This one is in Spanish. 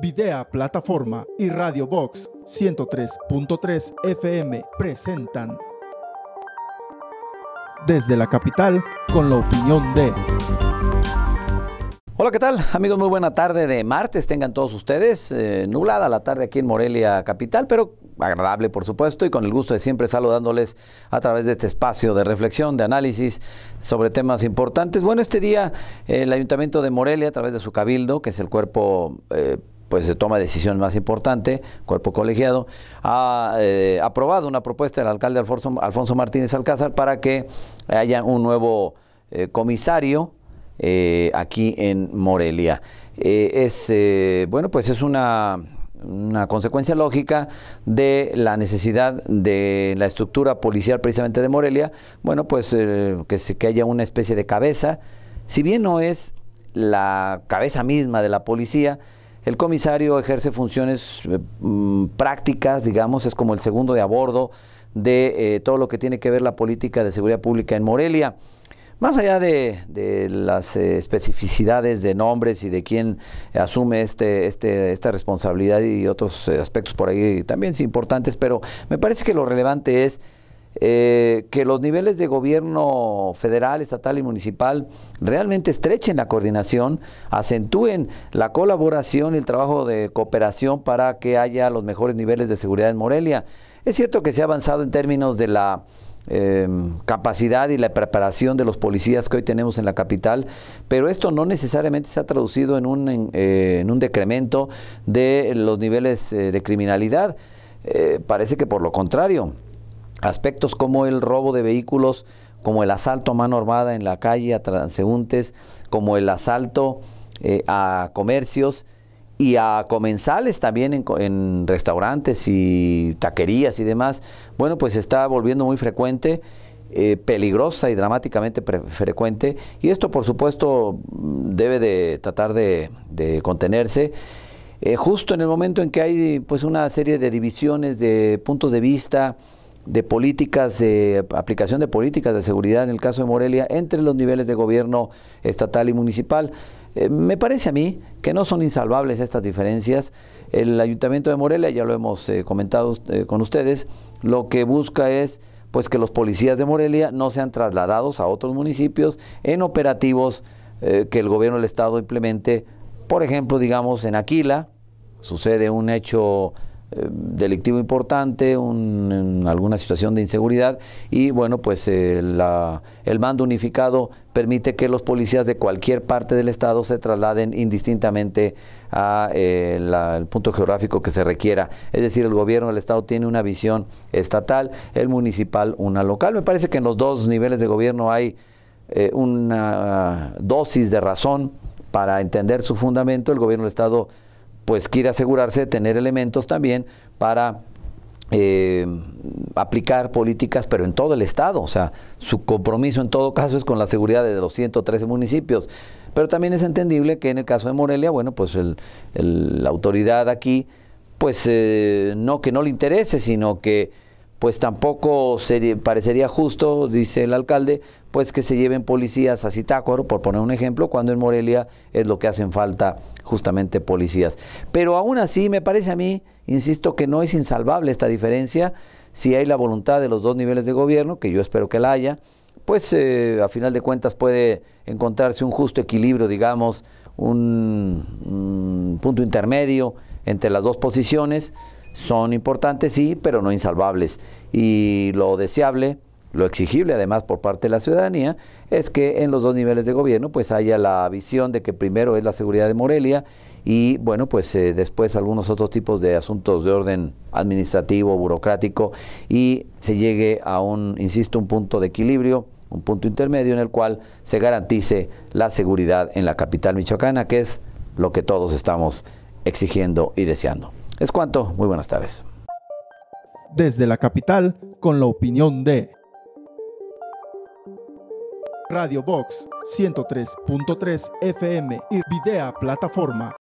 Videa Plataforma y Radio Box 103.3 FM presentan desde la capital con la opinión de Hola, ¿qué tal? Amigos, muy buena tarde de martes. Tengan todos ustedes. nulada eh, nublada la tarde aquí en Morelia Capital, pero agradable, por supuesto, y con el gusto de siempre saludándoles a través de este espacio de reflexión, de análisis sobre temas importantes. Bueno, este día el Ayuntamiento de Morelia, a través de su cabildo, que es el cuerpo... Eh, pues se toma decisión más importante, cuerpo colegiado, ha eh, aprobado una propuesta del alcalde Alfonso, Alfonso, Martínez Alcázar para que haya un nuevo eh, comisario aquí en Morelia. es, bueno, pues es una una consecuencia lógica de la necesidad de la estructura policial precisamente de Morelia, bueno, pues eh, que, que haya una especie de cabeza, si bien no es la cabeza misma de la policía, el comisario ejerce funciones eh, mm, prácticas, digamos, es como el segundo de abordo de eh, todo lo que tiene que ver la política de seguridad pública en Morelia. Más allá de, las eh, especificidades de nombres y de quién asume este, este esta responsabilidad y otros eh, aspectos por ahí también importantes, pero me parece que lo relevante es eh, que los niveles de gobierno federal, estatal y municipal realmente estrechen la coordinación, acentúen la colaboración y el trabajo de cooperación para que haya los mejores niveles de seguridad en Morelia. Es cierto que se ha avanzado en términos de la Em, capacidad y la preparación de los policías que hoy tenemos en la capital, pero esto no necesariamente se ha traducido en un, en, eh, un decremento de los niveles eh, de criminalidad. Eh, parece que por lo contrario, aspectos como el robo de vehículos, como el asalto a mano armada en la calle a transeúntes, como el asalto a comercios, y a comensales también en, restaurantes y taquerías y demás, bueno, pues está volviendo muy frecuente, eh, peligrosa y dramáticamente frecuente. Y esto, por supuesto, debe de tratar de, contenerse. Eh, justo en el momento en que hay pues una serie de divisiones de puntos de vista, de políticas, de aplicación de políticas de seguridad en el caso de Morelia entre los niveles de gobierno estatal y municipal. Eh, me parece a mí que no son insalvables estas diferencias. El ayuntamiento de Morelia, ya lo hemos eh, comentado eh, con ustedes, lo que busca es pues que los policías de Morelia no sean trasladados a otros municipios en operativos que el gobierno del estado implemente. Por ejemplo, digamos en Aquila sucede un hecho eh, delictivo importante, un, alguna situación de inseguridad y bueno, pues eh, el mando unificado permite que los policías de cualquier parte del estado se trasladen indistintamente al eh, punto geográfico que se requiera. Es decir, el gobierno del estado tiene una visión estatal, el municipal una local. Me parece que en los dos niveles de gobierno hay una dosis de razón para entender su fundamento. El gobierno del estado pues quiere asegurarse de tener elementos también para eh, aplicar políticas, pero en todo el Estado. O sea, su compromiso en todo caso es con la seguridad de los 113 municipios. Pero también es entendible que en el caso de Morelia, bueno, pues la autoridad aquí, pues eh, no que no le interese, sino que pues tampoco parecería justo, dice el alcalde, pues que se lleven policías a Citácuaro, por poner un ejemplo, cuando en Morelia es lo que hacen falta justamente policías. Pero aún así me parece a mí, insisto, que no es insalvable esta diferencia, si hay la voluntad de los dos niveles de gobierno, que yo espero que la haya, pues eh, a final de cuentas puede encontrarse un justo equilibrio, digamos, un punto intermedio entre las dos posiciones son importantes, sí, pero no insalvables. Y lo deseable, lo exigible además por parte de la ciudadanía, es que en los dos niveles de gobierno pues haya la visión de que primero es la seguridad de Morelia y bueno, pues eh, después algunos otros tipos de asuntos de orden administrativo, burocrático y se llegue a un, insisto, un punto de equilibrio un punto intermedio en el cual se garantice la seguridad en la capital michoacana, que es lo que todos estamos exigiendo y deseando. Es cuanto, muy buenas tardes. Desde la capital, con la opinión de Radio Box 103.3 FM y Videa Plataforma.